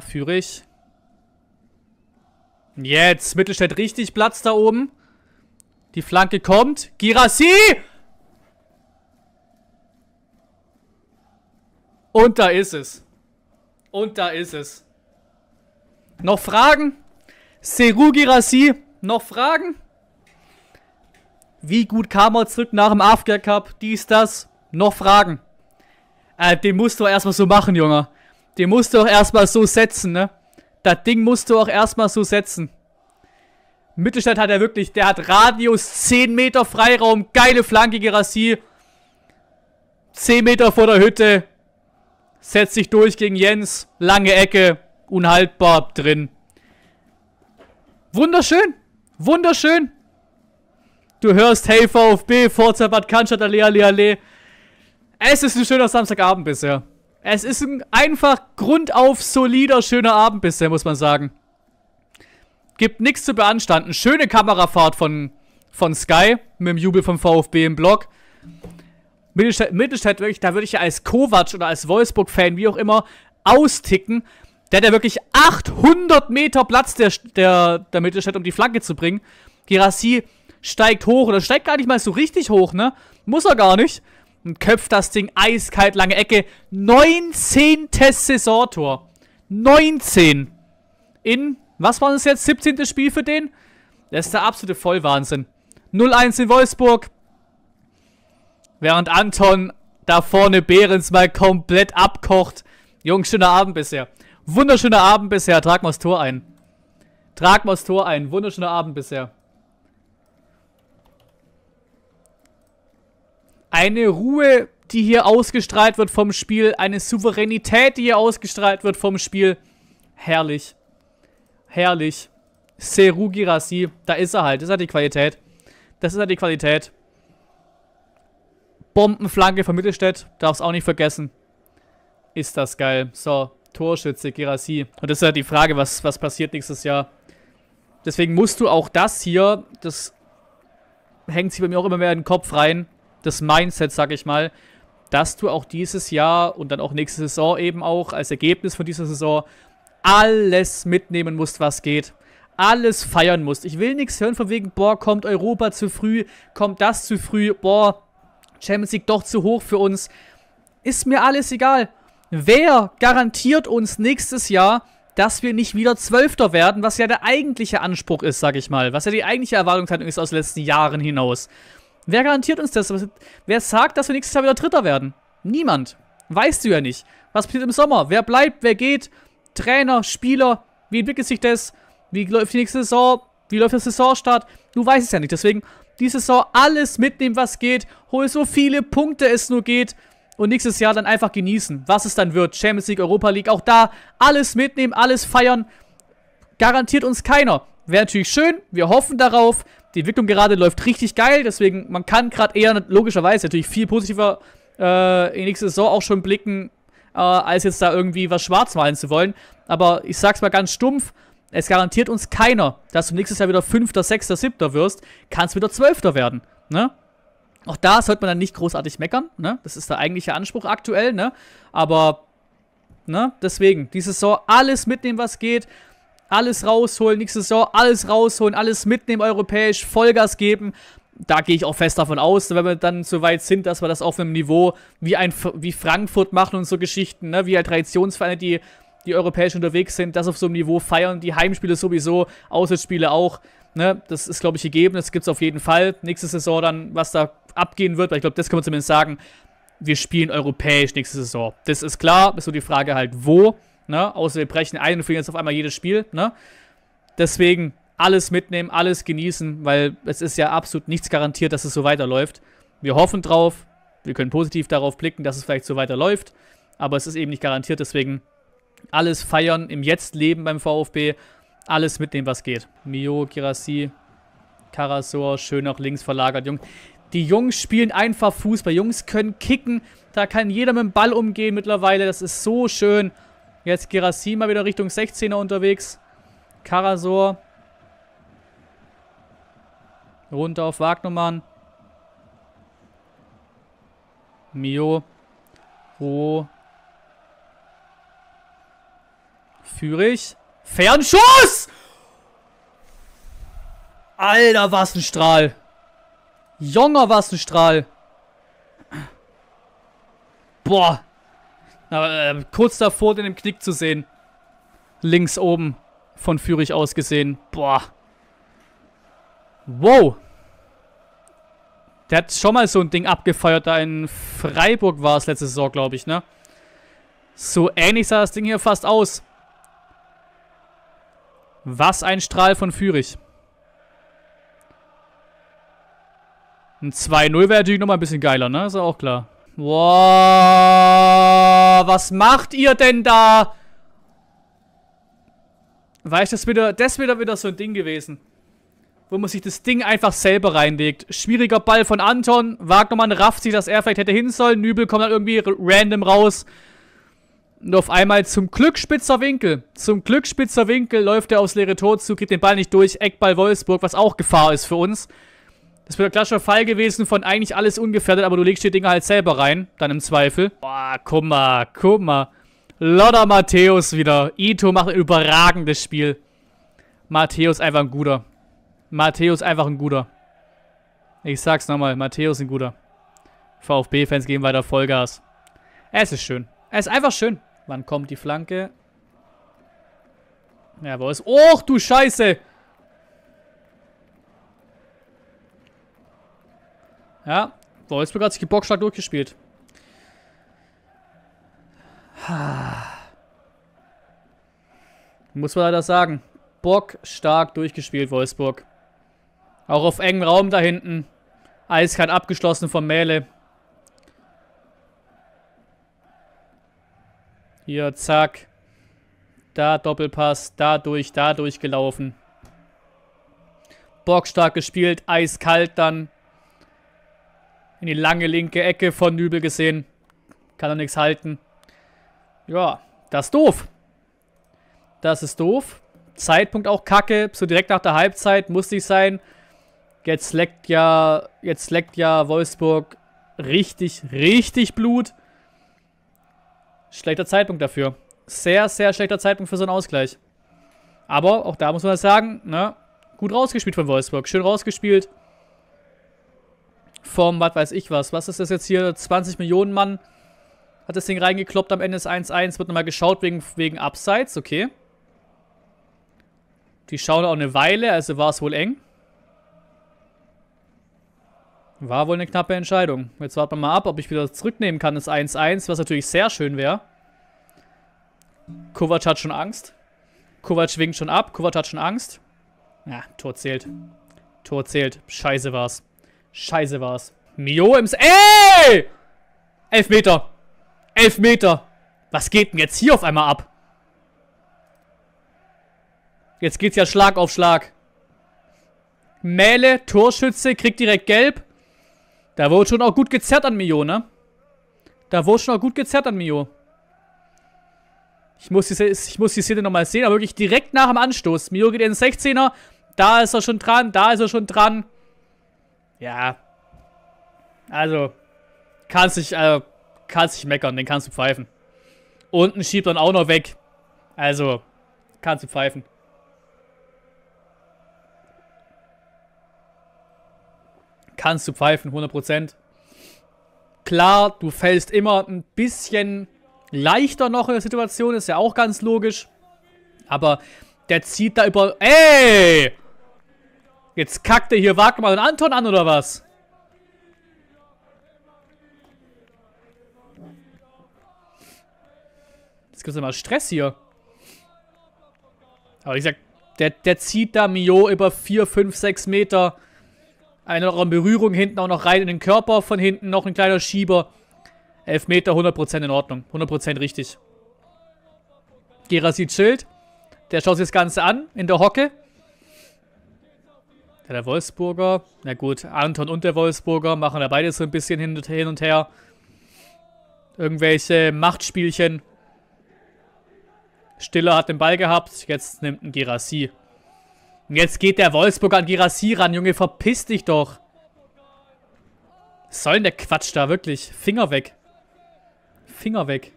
führe ich. Jetzt, Mittelstädt richtig Platz da oben. Die Flanke kommt. Girassi! Und da ist es. Und da ist es. Noch Fragen? Seru Girassi, noch Fragen? Wie gut kam er zurück nach dem Afghan Cup? Dies, das? Noch Fragen? Äh, den musst du erstmal so machen, Junge. Den musst du auch erstmal so setzen, ne? Das Ding musst du auch erstmal so setzen. Mittelstadt hat er wirklich, der hat Radius 10 Meter Freiraum, geile Flanke Gerassi. 10 Meter vor der Hütte. Setzt sich durch gegen Jens. Lange Ecke. Unhaltbar drin. Wunderschön. Wunderschön. Du hörst Hey VfB, Forza Bad Cannstatt, alle, alle, alle. Es ist ein schöner Samstagabend bisher. Es ist ein einfach grundauf solider, schöner Abend bisher, muss man sagen. Gibt nichts zu beanstanden. Schöne Kamerafahrt von, von Sky mit dem Jubel vom VfB im Block. Mittelstadt, Mittelstadt wirklich, da würde ich ja als Kovac oder als Wolfsburg-Fan, wie auch immer, austicken. Der hat ja wirklich 800 Meter Platz, der, der, der Mittelstadt, um die Flanke zu bringen. Girassi steigt hoch oder steigt gar nicht mal so richtig hoch, ne? Muss er gar nicht und köpft das Ding eiskalt lange Ecke. 19. Saisontor. 19. In, was war das jetzt? 17. Spiel für den? Das ist der absolute Vollwahnsinn. 0-1 in Wolfsburg. Während Anton da vorne Behrens mal komplett abkocht. Jungs, schöner Abend bisher. Wunderschöner Abend bisher. Trag mal das Tor ein. Trag mal das Tor ein. Wunderschöner Abend bisher. eine Ruhe, die hier ausgestrahlt wird vom Spiel, eine Souveränität, die hier ausgestrahlt wird vom Spiel. Herrlich. Herrlich. Seru Girassi, da ist er halt. Das ist halt die Qualität. Das ist halt die Qualität. Bombenflanke von Mittelstädt, darf's auch nicht vergessen. Ist das geil. So, Torschütze Girassi. Und das ist halt die Frage, was, was passiert nächstes Jahr. Deswegen musst du auch das hier, das hängt sich bei mir auch immer mehr in den Kopf rein, das Mindset, sag ich mal, dass du auch dieses Jahr und dann auch nächste Saison eben auch als Ergebnis von dieser Saison alles mitnehmen musst, was geht. Alles feiern musst. Ich will nichts hören von wegen, boah, kommt Europa zu früh, kommt das zu früh, boah, Champions League doch zu hoch für uns. Ist mir alles egal. Wer garantiert uns nächstes Jahr, dass wir nicht wieder Zwölfter werden, was ja der eigentliche Anspruch ist, sag ich mal, was ja die eigentliche Erwartungshaltung ist aus den letzten Jahren hinaus. Wer garantiert uns das? Wer sagt, dass wir nächstes Jahr wieder Dritter werden? Niemand. Weißt du ja nicht. Was passiert im Sommer? Wer bleibt? Wer geht? Trainer, Spieler, wie entwickelt sich das? Wie läuft die nächste Saison? Wie läuft der Saisonstart? Du weißt es ja nicht. Deswegen diese Saison alles mitnehmen, was geht. Hol so viele Punkte es nur geht. Und nächstes Jahr dann einfach genießen, was es dann wird. Champions League, Europa League, auch da alles mitnehmen, alles feiern. Garantiert uns keiner. Wäre natürlich schön, wir hoffen darauf, die Entwicklung gerade läuft richtig geil, deswegen, man kann gerade eher logischerweise natürlich viel positiver äh, in nächste Saison auch schon blicken, äh, als jetzt da irgendwie was schwarz malen zu wollen. Aber ich sag's mal ganz stumpf, es garantiert uns keiner, dass du nächstes Jahr wieder Fünfter, Sechster, Siebter wirst, kannst wieder Zwölfter werden, ne? Auch da sollte man dann nicht großartig meckern, ne? Das ist der eigentliche Anspruch aktuell, ne? Aber, ne? Deswegen, diese Saison alles mitnehmen, was geht. Alles rausholen, nächste Saison alles rausholen, alles mitnehmen europäisch, Vollgas geben. Da gehe ich auch fest davon aus, wenn wir dann so weit sind, dass wir das auf einem Niveau wie, ein, wie Frankfurt machen und so Geschichten, ne? wie halt Traditionsvereine, die, die europäisch unterwegs sind, das auf so einem Niveau feiern, die Heimspiele sowieso, Auswärtsspiele auch. Ne? Das ist, glaube ich, gegeben, das gibt es auf jeden Fall. Nächste Saison dann, was da abgehen wird, weil ich glaube, das können wir zumindest sagen, wir spielen europäisch nächste Saison. Das ist klar, ist so die Frage halt, wo ne? Außer wir brechen ein und führen jetzt auf einmal jedes Spiel, ne? Deswegen alles mitnehmen, alles genießen, weil es ist ja absolut nichts garantiert, dass es so weiterläuft. Wir hoffen drauf, wir können positiv darauf blicken, dass es vielleicht so weiterläuft, aber es ist eben nicht garantiert, deswegen alles feiern, im Jetzt leben beim VfB, alles mitnehmen, was geht. Mio, Girassi, Karasor, schön nach links verlagert, Jungs. Die Jungs spielen einfach Fußball, Jungs können kicken, da kann jeder mit dem Ball umgehen mittlerweile, das ist so schön. Jetzt Gerasim mal wieder Richtung 16er unterwegs. Karasor. Runter auf Wagnermann. Mio. Roh. Führig. Fernschuss! Alter, was ein Strahl. Junger, was ein Strahl. Boah, äh, kurz davor, den im Knick zu sehen. Links oben von Fürich aus gesehen. Boah. Wow. Der hat schon mal so ein Ding abgefeuert, da in Freiburg war es letzte Saison, glaube ich, ne? So ähnlich sah das Ding hier fast aus. Was ein Strahl von Fürich. Ein 2-0 wäre natürlich nochmal ein bisschen geiler, ne? Ist auch klar. Wow, was macht ihr denn da? Weil ich das wieder, das wieder wieder so ein Ding gewesen. Wo man sich das Ding einfach selber reinlegt. Schwieriger Ball von Anton. Wagnermann rafft sich, dass er vielleicht hätte hin sollen. Nübel kommt dann irgendwie random raus. Und auf einmal zum Glück spitzer Winkel. Zum Glück spitzer Winkel läuft er aufs leere Tor zu, kriegt den Ball nicht durch. Eckball Wolfsburg, was auch Gefahr ist für uns. Das wäre der klassische Fall gewesen von eigentlich alles ungefährdet, aber du legst die Dinger halt selber rein, dann im Zweifel. Boah, guck mal, guck mal. Lodder Matthäus wieder. Ito macht ein überragendes Spiel. Matthäus einfach ein guter. Matthäus einfach ein guter. Ich sag's nochmal, Matthäus ein guter. VfB-Fans geben weiter Vollgas. Es ist schön. Es ist einfach schön. Wann kommt die Flanke? Ja, wo ist... Och, du Scheiße. Ja, Wolfsburg hat sich gebockstark durchgespielt. Muss man leider sagen. Bockstark durchgespielt, Wolfsburg. Auch auf engem Raum da hinten. Eiskalt abgeschlossen von Mähle. Hier, zack. Da Doppelpass, da durch, da durchgelaufen. Bockstark gespielt, eiskalt dann in die lange linke Ecke von Nübel gesehen. Kann er nichts halten. Ja, das ist doof. Das ist doof. Zeitpunkt auch kacke. So direkt nach der Halbzeit muss ich sein. Jetzt leckt ja, jetzt leckt ja Wolfsburg richtig, richtig Blut. Schlechter Zeitpunkt dafür. Sehr, sehr schlechter Zeitpunkt für so einen Ausgleich. Aber auch da muss man sagen, ne? Gut rausgespielt von Wolfsburg. Schön rausgespielt vom, was weiß ich was. Was ist das jetzt hier? 20 Millionen Mann. Hat das Ding reingekloppt, am Ende des 1-1. Wird nochmal geschaut wegen, wegen Upsides, okay. Die schauen auch eine Weile, also war es wohl eng. War wohl eine knappe Entscheidung. Jetzt warten wir mal ab, ob ich wieder zurücknehmen kann, das 1-1, was natürlich sehr schön wäre. Kovac hat schon Angst. Kovac schwingt schon ab, Kovac hat schon Angst. Ja, Tor zählt. Tor zählt. Scheiße war's. Scheiße war's. Mio im... S Ey! Elf Meter. Elf Meter. Was geht denn jetzt hier auf einmal ab? Jetzt geht's ja Schlag auf Schlag. Mähle, Torschütze, kriegt direkt gelb. Da wurde schon auch gut gezerrt an Mio, ne? Da wurde schon auch gut gezerrt an Mio. Ich muss die, ich muss die Szene nochmal sehen, aber wirklich direkt nach dem Anstoß. Mio geht in den 16er. Da ist er schon dran, da ist er schon dran. Ja. Also, kannst dich, äh, kannst dich meckern, den kannst du pfeifen. Unten schiebt dann auch noch weg. Also, kannst du pfeifen. Kannst du pfeifen, 100%. Klar, du fällst immer ein bisschen leichter noch in der Situation, ist ja auch ganz logisch. Aber der zieht da über... Ey! Jetzt kackt er hier Wagner und Anton an, oder was? Jetzt gibt gibt's immer Stress hier. Aber ich sag, der, der zieht da Mio über 4, 5, 6 Meter. Eine Berührung hinten auch noch rein in den Körper von hinten. Noch ein kleiner Schieber. 11 Meter, 100% in Ordnung. 100% richtig. Gera sieht Der schaut sich das Ganze an in der Hocke. Ja, der Wolfsburger. Na gut, Anton und der Wolfsburger machen da beide so ein bisschen hin und, hin und her. Irgendwelche Machtspielchen. Stiller hat den Ball gehabt. Jetzt nimmt ein Girassi. Und jetzt geht der Wolfsburger an Girassi ran. Junge, verpiss dich doch. Was soll denn der Quatsch da? Wirklich. Finger weg. Finger weg.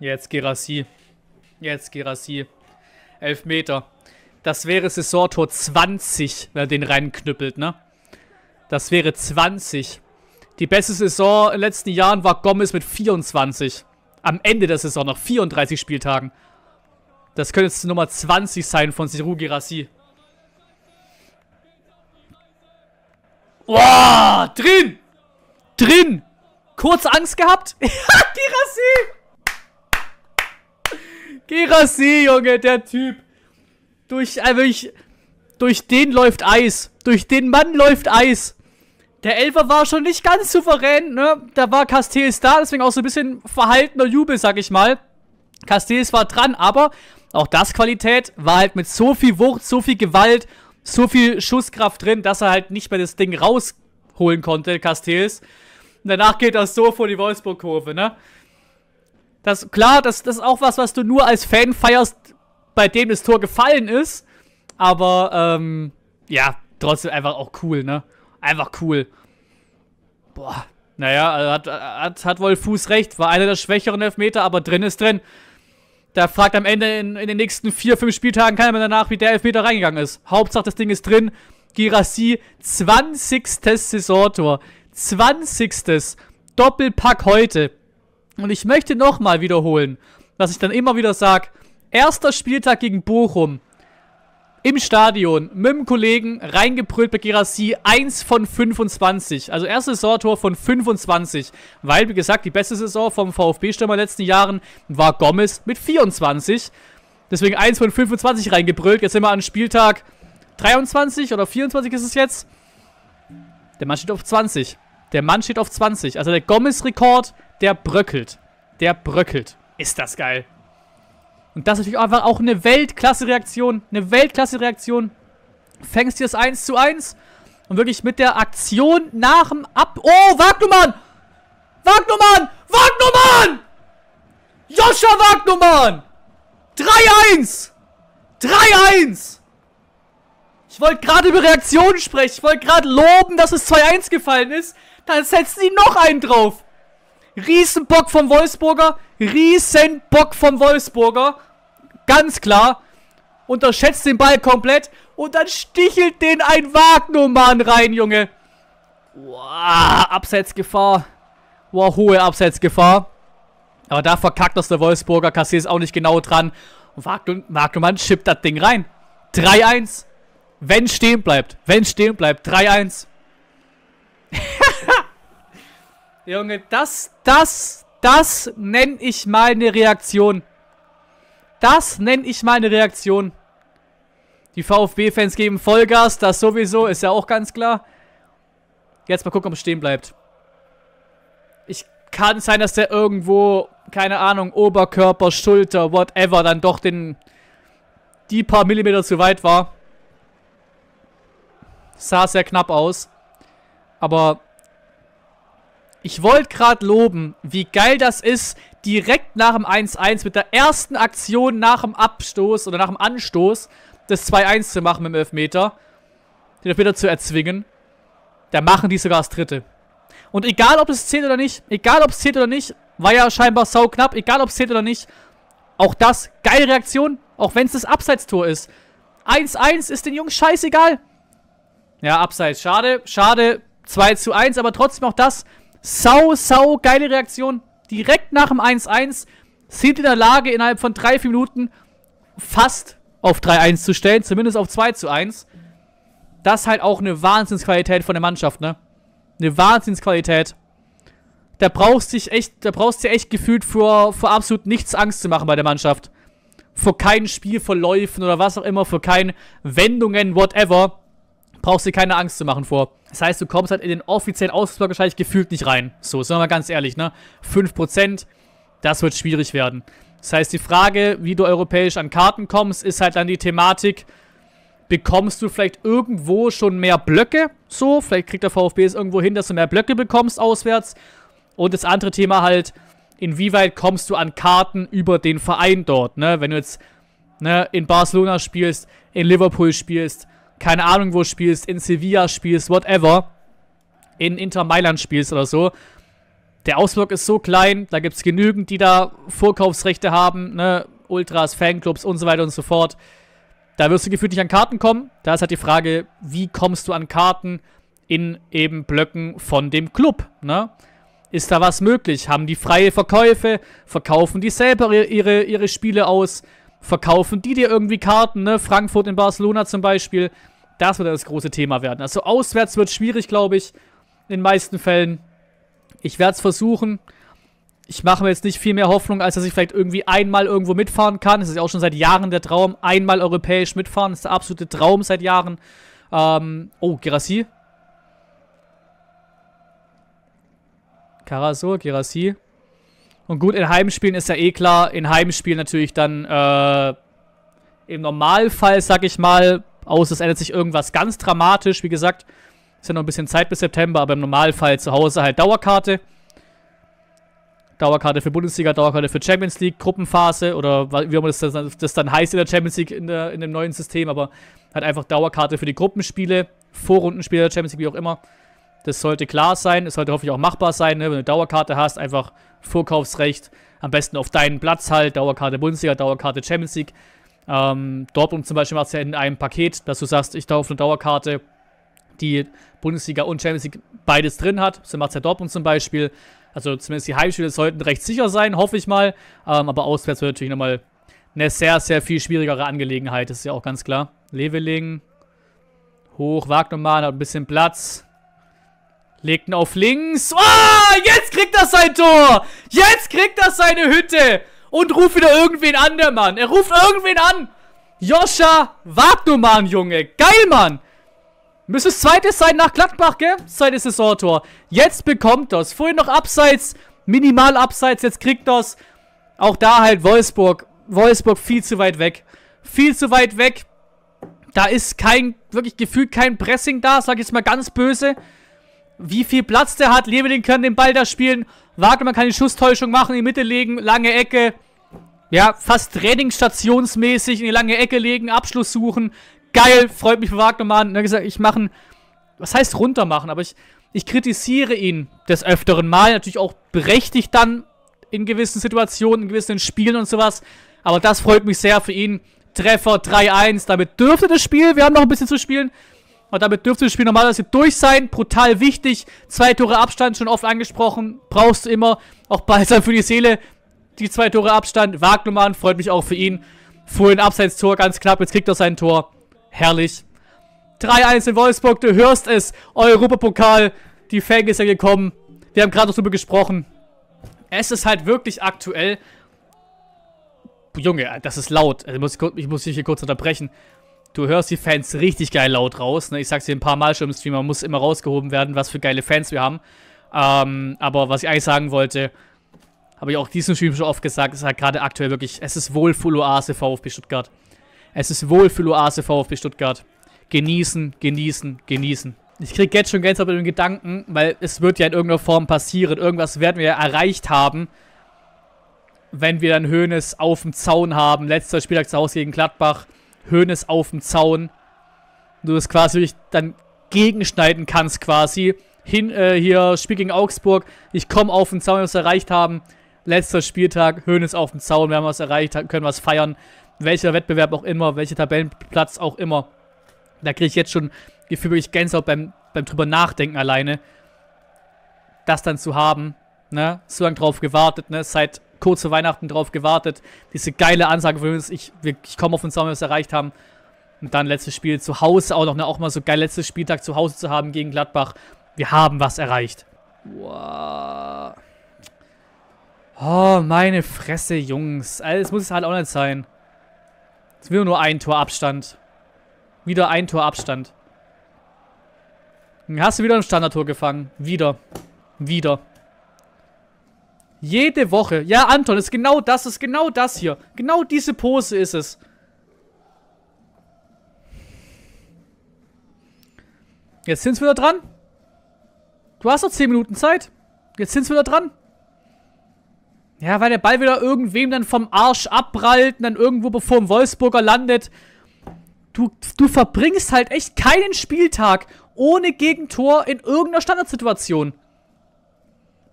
Jetzt Girassi. Jetzt Girassi. Elfmeter. Das wäre Saisontor 20, wenn er den reinknüppelt, ne? Das wäre 20. Die beste Saison in den letzten Jahren war Gomez mit 24. Am Ende der Saison, noch 34 Spieltagen. Das könnte jetzt Nummer 20 sein von Siru Girassi. Wow, drin! Drin! Kurz Angst gehabt? Girassi! Gerassi, Junge, der Typ. Durch, also äh, ich, durch den läuft Eis. Durch den Mann läuft Eis. Der Elfer war schon nicht ganz souverän, ne? Da war Castells da, deswegen auch so ein bisschen verhaltener Jubel, sag ich mal. Castells war dran, aber auch das Qualität war halt mit so viel Wucht, so viel Gewalt, so viel Schusskraft drin, dass er halt nicht mehr das Ding rausholen konnte, Castells. Und danach geht das so vor die Wolfsburg-Kurve, ne? Das, klar, das, das ist auch was, was du nur als Fan feierst, bei dem das Tor gefallen ist. Aber, ähm, ja, trotzdem einfach auch cool, ne? Einfach cool. Boah, naja, hat, hat, hat wohl Fuß recht. War einer der schwächeren Elfmeter, aber drin ist drin. Da fragt am Ende in, in den nächsten vier, fünf Spieltagen keiner mehr danach, wie der Elfmeter reingegangen ist. Hauptsache, das Ding ist drin. Girassi, 20. Saisontor. 20. Doppelpack heute. Und ich möchte nochmal wiederholen, was ich dann immer wieder sage, erster Spieltag gegen Bochum, im Stadion, mit dem Kollegen, reingebrüllt bei Gerassi, 1 von 25. Also erstes Saisontor von 25. Weil, wie gesagt, die beste Saison vom VfB-Stürmer letzten Jahren war Gomez mit 24. Deswegen 1 von 25 reingebrüllt. Jetzt sind wir an Spieltag 23 oder 24 ist es jetzt. Der Mann steht auf 20. Der Mann steht auf 20. Also der Gomez-Rekord, der bröckelt. Der bröckelt. Ist das geil. Und das ist natürlich einfach auch eine Weltklasse-Reaktion. Eine Weltklasse-Reaktion. Fängst du das 1 zu 1 und wirklich mit der Aktion nach dem Ab... Oh, Wagnumann! Wagnumann! Wagnumann! Joscha Wagnumann! 3-1! 3-1! Ich wollte gerade über Reaktionen sprechen. Ich wollte gerade loben, dass es 2-1 gefallen ist. Dann setzen sie noch einen drauf. Riesenbock vom Wolfsburger. Riesenbock vom Wolfsburger. Ganz klar. Unterschätzt den Ball komplett. Und dann stichelt den ein Wagnumann rein, Junge. Wow, Abseitsgefahr. Wow, hohe Abseitsgefahr. Aber da verkackt das der Wolfsburger. Kassier ist auch nicht genau dran. Und Wagnumann schippt das Ding rein. 3-1. Wenn stehen bleibt. Wenn stehen bleibt. 3-1. Junge, das, das, das nenne ich mal eine Reaktion. Das nenne ich mal eine Reaktion. Die VfB-Fans geben Vollgas, das sowieso, ist ja auch ganz klar. Jetzt mal gucken, ob es stehen bleibt. Ich kann sein, dass der irgendwo, keine Ahnung, Oberkörper, Schulter, whatever, dann doch den die paar Millimeter zu weit war. Sah sehr knapp aus. Aber ich wollte gerade loben, wie geil das ist, direkt nach dem 1-1 mit der ersten Aktion nach dem Abstoß oder nach dem Anstoß das 2-1 zu machen mit dem Elfmeter. Den Elfmeter zu erzwingen. Da machen die sogar das dritte. Und egal, ob es zählt oder nicht, egal, ob es zählt oder nicht, war ja scheinbar sau knapp, egal, ob es zählt oder nicht, auch das, geile Reaktion, auch wenn es das Abseitstor ist. 1-1 ist den Jungs scheißegal. Ja, Abseits, schade, schade, 2 1, aber trotzdem auch das, Sau, sau geile Reaktion. Direkt nach dem 1-1 sind in der Lage, innerhalb von 3-4 Minuten fast auf 3-1 zu stellen, zumindest auf 2-1. Das ist halt auch eine Wahnsinnsqualität von der Mannschaft, ne? Eine Wahnsinnsqualität. Da brauchst du dich echt, da brauchst du echt gefühlt vor, vor absolut nichts Angst zu machen bei der Mannschaft. Vor keinen Spielverläufen oder was auch immer, vor keinen Wendungen, whatever brauchst dir keine Angst zu machen vor. Das heißt, du kommst halt in den offiziellen Ausflug wahrscheinlich gefühlt nicht rein. So, sagen wir mal ganz ehrlich, ne? 5%, das wird schwierig werden. Das heißt, die Frage, wie du europäisch an Karten kommst, ist halt dann die Thematik, bekommst du vielleicht irgendwo schon mehr Blöcke? So, vielleicht kriegt der VfB es irgendwo hin, dass du mehr Blöcke bekommst auswärts. Und das andere Thema halt, inwieweit kommst du an Karten über den Verein dort, ne? Wenn du jetzt ne, in Barcelona spielst, in Liverpool spielst, keine Ahnung wo spielst, in Sevilla spielst, whatever, in Inter Mailand spielst oder so, der Ausblock ist so klein, da gibt es genügend, die da Vorkaufsrechte haben, ne? Ultras, Fanclubs und so weiter und so fort. Da wirst du gefühlt nicht an Karten kommen. Da ist halt die Frage, wie kommst du an Karten in eben Blöcken von dem Club, ne? Ist da was möglich? Haben die freie Verkäufe? Verkaufen die selber ihre, ihre Spiele aus? verkaufen die dir irgendwie Karten, ne? Frankfurt in Barcelona zum Beispiel. Das wird das große Thema werden. Also auswärts wird schwierig, glaube ich, in den meisten Fällen. Ich werde es versuchen. Ich mache mir jetzt nicht viel mehr Hoffnung, als dass ich vielleicht irgendwie einmal irgendwo mitfahren kann. Das ist ja auch schon seit Jahren der Traum. Einmal europäisch mitfahren das ist der absolute Traum seit Jahren. Ähm, oh, Gerassi. Karasor, Gerassi. Und gut, in Heimspielen ist ja eh klar, in Heimspielen natürlich dann äh, im Normalfall, sag ich mal, außer es ändert sich irgendwas ganz dramatisch, wie gesagt, ist ja noch ein bisschen Zeit bis September, aber im Normalfall zu Hause halt Dauerkarte. Dauerkarte für Bundesliga, Dauerkarte für Champions League, Gruppenphase oder wie auch immer das, das, dann heißt in der Champions League in, der, in dem neuen System, aber halt einfach Dauerkarte für die Gruppenspiele, Vorrundenspiele der Champions League, wie auch immer. Das sollte klar sein, das sollte hoffentlich auch machbar sein, ne? wenn du eine Dauerkarte hast, einfach Vorkaufsrecht, am besten auf deinen Platz halt, Dauerkarte Bundesliga, Dauerkarte Champions League. Ähm, Dortmund zum Beispiel macht es ja in einem Paket, dass du sagst, ich darf eine Dauerkarte, die Bundesliga und Champions League beides drin hat. So macht es ja Dortmund zum Beispiel. Also zumindest die Heimspiele sollten recht sicher sein, hoffe ich mal. Ähm, aber auswärts wird natürlich nochmal eine sehr, sehr viel schwierigere Angelegenheit, das ist ja auch ganz klar. Leveling, hoch, Wagnermann hat ein bisschen Platz. Legten auf links. Ah, jetzt kriegt er sein Tor. Jetzt kriegt er seine Hütte. Und ruft wieder irgendwen an, der Mann. Er ruft irgendwen an. Joscha wart nur Wagnumann, Junge. Geil, Mann. Müsste das zweite sein nach Gladbach, gell? Zweite Saisontor. Jetzt bekommt das. Vorhin noch abseits. Minimal abseits. Jetzt kriegt das. Auch da halt Wolfsburg. Wolfsburg viel zu weit weg. Viel zu weit weg. Da ist kein, wirklich gefühlt kein Pressing da. Sag ich jetzt mal ganz böse wie viel Platz der hat. Leveling kann den Ball da spielen. Wagnermann kann die Schusstäuschung machen, in die Mitte legen, lange Ecke. Ja, fast trainingsstationsmäßig in die lange Ecke legen, Abschluss suchen. Geil, freut mich für Wagnermann. Er hat gesagt, ich mache was heißt runtermachen, aber ich, ich kritisiere ihn des öfteren Mal. Natürlich auch berechtigt dann in gewissen Situationen, in gewissen Spielen und sowas. Aber das freut mich sehr für ihn. Treffer 3-1, damit dürfte das Spiel, wir haben noch ein bisschen zu spielen, und damit dürfte das Spiel normalerweise durch sein. Brutal wichtig. Zwei Tore Abstand, schon oft angesprochen. Brauchst du immer. Auch balsam für die Seele. Die zwei Tore Abstand. Wagt Wagnumann, freut mich auch für ihn. Vorhin Abseits-Tor, ganz knapp. Jetzt kriegt er sein Tor. Herrlich. 3-1 in Wolfsburg. Du hörst es. Europapokal. Die Fang ist ja gekommen. Wir haben gerade noch darüber gesprochen. Es ist halt wirklich aktuell. Junge, das ist laut. Also, ich muss, ich muss mich hier kurz unterbrechen. Du hörst die Fans richtig geil laut raus. Ne? Ich sag's dir ein paar Mal schon im Stream, man muss immer rausgehoben werden, was für geile Fans wir haben. Ähm, aber was ich eigentlich sagen wollte, habe ich auch diesen Stream schon oft gesagt, ist halt gerade aktuell wirklich, es ist wohl Full Oase VfB Stuttgart. Es ist wohl Full Oase VfB Stuttgart. Genießen, genießen, genießen. Ich krieg jetzt schon Gänsehaut mit dem Gedanken, weil es wird ja in irgendeiner Form passieren. Irgendwas werden wir ja erreicht haben, wenn wir dann Hönes auf dem Zaun haben. Letzter Spieltag zu Hause gegen Gladbach. Hönes auf dem Zaun. Du das quasi dann gegenschneiden kannst quasi. Hin, äh, hier, Spiel gegen Augsburg. Ich komme auf den Zaun, wir haben es erreicht haben. Letzter Spieltag, Hönes auf dem Zaun, wir haben was erreicht, können was feiern. Welcher Wettbewerb auch immer, welcher Tabellenplatz auch immer. Da kriege ich jetzt schon Gefühl wirklich Gänsehaut beim, beim drüber nachdenken alleine. Das dann zu haben, ne? So lange drauf gewartet, ne? Seit kurz vor Weihnachten drauf gewartet. Diese geile Ansage von uns, ich, ich komme auf den Sommer, was erreicht haben. Und dann letztes Spiel zu Hause auch noch, ne, auch mal so geil, letztes Spieltag zu Hause zu haben gegen Gladbach. Wir haben was erreicht. Wow. Oh, meine Fresse, Jungs. Also, das muss es halt auch nicht sein. Es will nur ein Tor Abstand. Wieder ein Tor Abstand. Hast du wieder ein Standardtor gefangen. Wieder. Wieder. Jede Woche. Ja, Anton, ist genau das, ist genau das hier. Genau diese Pose ist es. Jetzt sind's wieder dran. Du hast noch 10 Minuten Zeit. Jetzt sind's wieder dran. Ja, weil der Ball wieder irgendwem dann vom Arsch abprallt und dann irgendwo bevor ein Wolfsburger landet. Du, du verbringst halt echt keinen Spieltag ohne Gegentor in irgendeiner Standardsituation.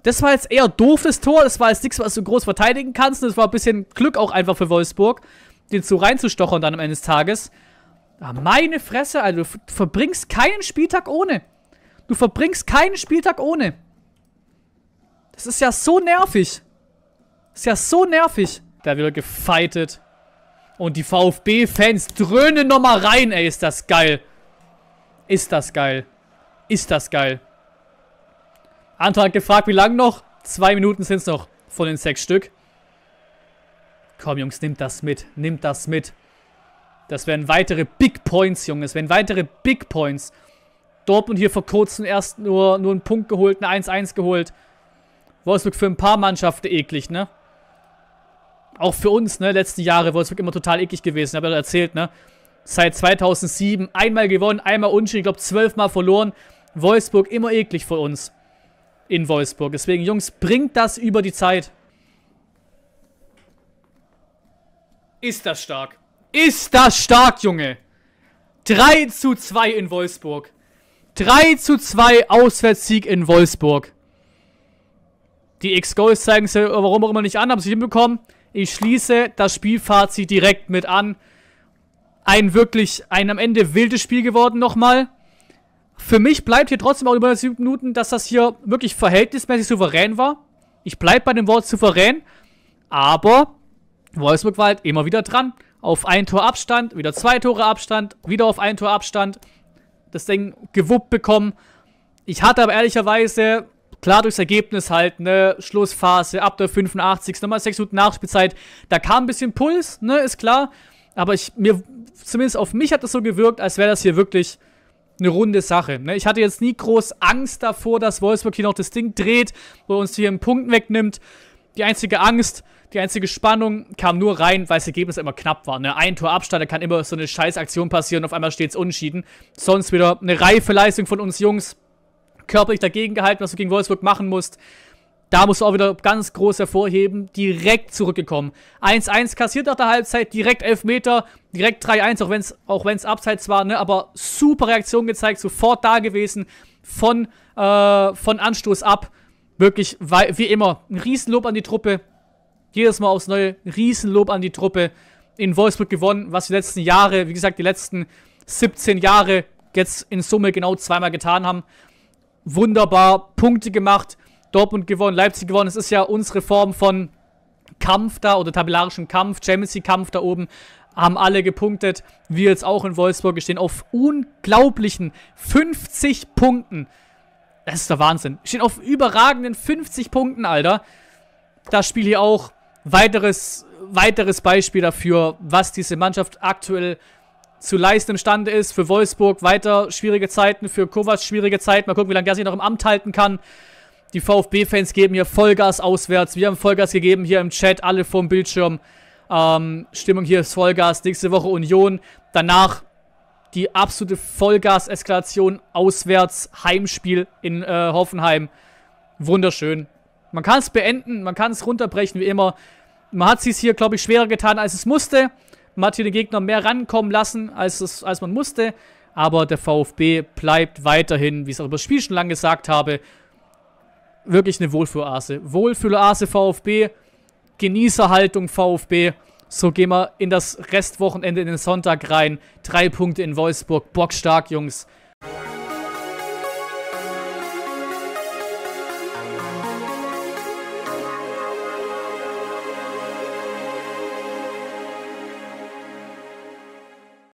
Das war jetzt eher doofes Tor. Das war jetzt nichts, was du groß verteidigen kannst. Und das war ein bisschen Glück auch einfach für Wolfsburg, den so reinzustochern dann am Ende des Tages. Ah, meine Fresse, also du verbringst keinen Spieltag ohne. Du verbringst keinen Spieltag ohne. Das ist ja so nervig. Das ist ja so nervig. Da wird gefeitet. Und die VfB-Fans dröhnen nochmal rein, ey. Ist das geil. Ist das geil. Ist das geil. Anton hat gefragt, wie lange noch? Zwei Minuten sind es noch von den sechs Stück. Komm, Jungs, nimmt das mit. Nimmt das mit. Das wären weitere Big Points, Jungs. Das wären weitere Big Points. Dortmund hier vor kurzem erst nur, nur einen Punkt geholt, eine 1-1 geholt. Wolfsburg für ein paar Mannschaften eklig, ne? Auch für uns, ne? Letzten Jahre Wolfsburg immer total eklig gewesen. Habe ja erzählt, ne? Seit 2007 einmal gewonnen, einmal unentschieden, ich glaube zwölfmal verloren. Wolfsburg immer eklig für uns in Wolfsburg. Deswegen, Jungs, bringt das über die Zeit. Ist das stark. Ist das stark, Junge. 3 zu 2 in Wolfsburg. 3 zu 2 Auswärtssieg in Wolfsburg. Die X-Goals zeigen sie warum auch immer nicht an, haben sie hinbekommen. Ich schließe das Spielfazit direkt mit an. Ein wirklich, ein am Ende wildes Spiel geworden nochmal. Für mich bleibt hier trotzdem auch über 7 Minuten, dass das hier wirklich verhältnismäßig souverän war. Ich bleibe bei dem Wort souverän, aber Wolfsburg war halt immer wieder dran. Auf ein Tor Abstand, wieder zwei Tore Abstand, wieder auf ein Tor Abstand. Das Ding gewuppt bekommen. Ich hatte aber ehrlicherweise, klar durchs Ergebnis halt, ne, Schlussphase, ab der 85. nochmal 6 Minuten Nachspielzeit, da kam ein bisschen Puls, ne, ist klar. Aber ich, mir, zumindest auf mich hat das so gewirkt, als wäre das hier wirklich eine runde Sache. Ne? Ich hatte jetzt nie groß Angst davor, dass Wolfsburg hier noch das Ding dreht, wo er uns hier einen Punkt wegnimmt. Die einzige Angst, die einzige Spannung kam nur rein, weil das Ergebnis immer knapp war. Ne? Ein Tor Abstand, da kann immer so eine scheiß Aktion passieren und auf einmal steht es unschieden. Sonst wieder eine reife Leistung von uns Jungs. Körperlich dagegen gehalten, was du gegen Wolfsburg machen musst. Da muss auch wieder ganz groß hervorheben, direkt zurückgekommen. 1-1 kassiert nach der Halbzeit, direkt Elfmeter, direkt 3-1, auch wenn es auch wenn's abseits war, ne? aber super Reaktion gezeigt, sofort da gewesen, von, äh, von Anstoß ab. Wirklich, wie immer, ein Riesenlob an die Truppe. Jedes Mal aufs Neue, Riesenlob an die Truppe. In Wolfsburg gewonnen, was die letzten Jahre, wie gesagt, die letzten 17 Jahre jetzt in Summe genau zweimal getan haben. Wunderbar, Punkte gemacht Dortmund gewonnen, Leipzig gewonnen. Es ist ja unsere Form von Kampf da oder tabellarischem Kampf, Champions League Kampf da oben. Haben alle gepunktet. Wir jetzt auch in Wolfsburg. Wir stehen auf unglaublichen 50 Punkten. Das ist der Wahnsinn. Wir stehen auf überragenden 50 Punkten, Alter. Das Spiel hier auch weiteres, weiteres Beispiel dafür, was diese Mannschaft aktuell zu leisten imstande ist. Für Wolfsburg weiter schwierige Zeiten, für Kovac schwierige Zeiten. Mal gucken, wie lange der sich noch im Amt halten kann. Die VfB-Fans geben hier Vollgas auswärts. Wir haben Vollgas gegeben hier im Chat, alle vom Bildschirm. Ähm, Stimmung hier ist Vollgas. Nächste Woche Union. Danach die absolute Vollgas-Eskalation auswärts, Heimspiel in äh, Hoffenheim. Wunderschön. Man kann es beenden, man kann es runterbrechen, wie immer. Man hat es hier, glaube ich, schwerer getan, als es musste. Man hat hier den Gegner mehr rankommen lassen, als, es, als man musste. Aber der VfB bleibt weiterhin, wie ich es auch über das Spiel schon lange gesagt habe, wirklich eine Wohlfühlarse. Wohlfühlarse VfB, Genießerhaltung VfB. So gehen wir in das Restwochenende, in den Sonntag rein. Drei Punkte in Wolfsburg. Bockstark, Jungs.